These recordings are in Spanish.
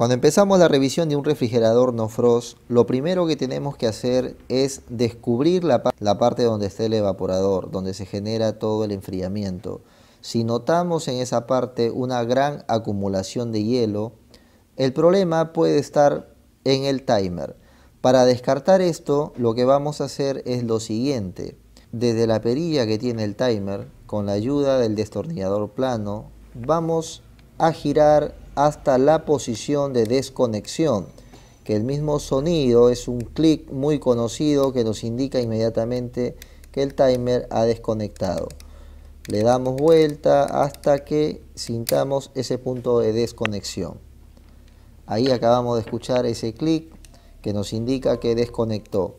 Cuando empezamos la revisión de un refrigerador no frost, lo primero que tenemos que hacer es descubrir la, la, parte donde está el evaporador, donde se genera todo el enfriamiento. Si notamos en esa parte una gran acumulación de hielo, el problema puede estar en el timer. Para descartar esto, lo que vamos a hacer es lo siguiente. Desde la perilla que tiene el timer, con la ayuda del destornillador plano, vamos a girar hasta la posición de desconexión, que el mismo sonido es un clic muy conocido que nos indica inmediatamente que el timer ha desconectado. Le damos vuelta hasta que sintamos ese punto de desconexión. Ahí acabamos de escuchar ese clic que nos indica que desconectó.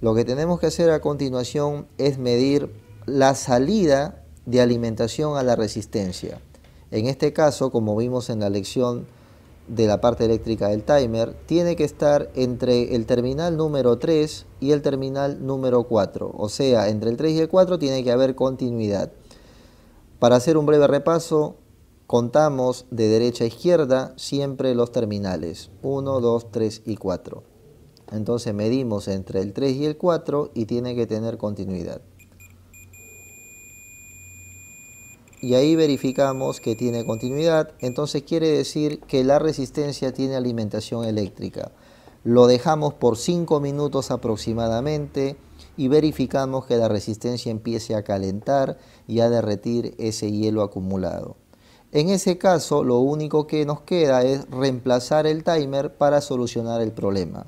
Lo que tenemos que hacer a continuación es medir la salida de alimentación a la resistencia. En este caso, como vimos en la lección de la parte eléctrica del timer, tiene que estar entre el terminal número 3 y el terminal número 4. O sea, entre el 3 y el 4 tiene que haber continuidad. Para hacer un breve repaso, contamos de derecha a izquierda siempre los terminales 1, 2, 3 y 4. Entonces medimos entre el 3 y el 4 y tiene que tener continuidad. y ahí verificamos que tiene continuidad, entonces quiere decir que la resistencia tiene alimentación eléctrica. Lo dejamos por 5 minutos aproximadamente y verificamos que la resistencia empiece a calentar y a derretir ese hielo acumulado. En ese caso, lo único que nos queda es reemplazar el timer para solucionar el problema.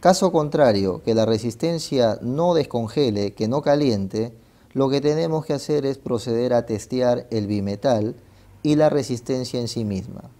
Caso contrario, que la resistencia no descongele, que no caliente, lo que tenemos que hacer es proceder a testear el bimetal y la resistencia en sí misma.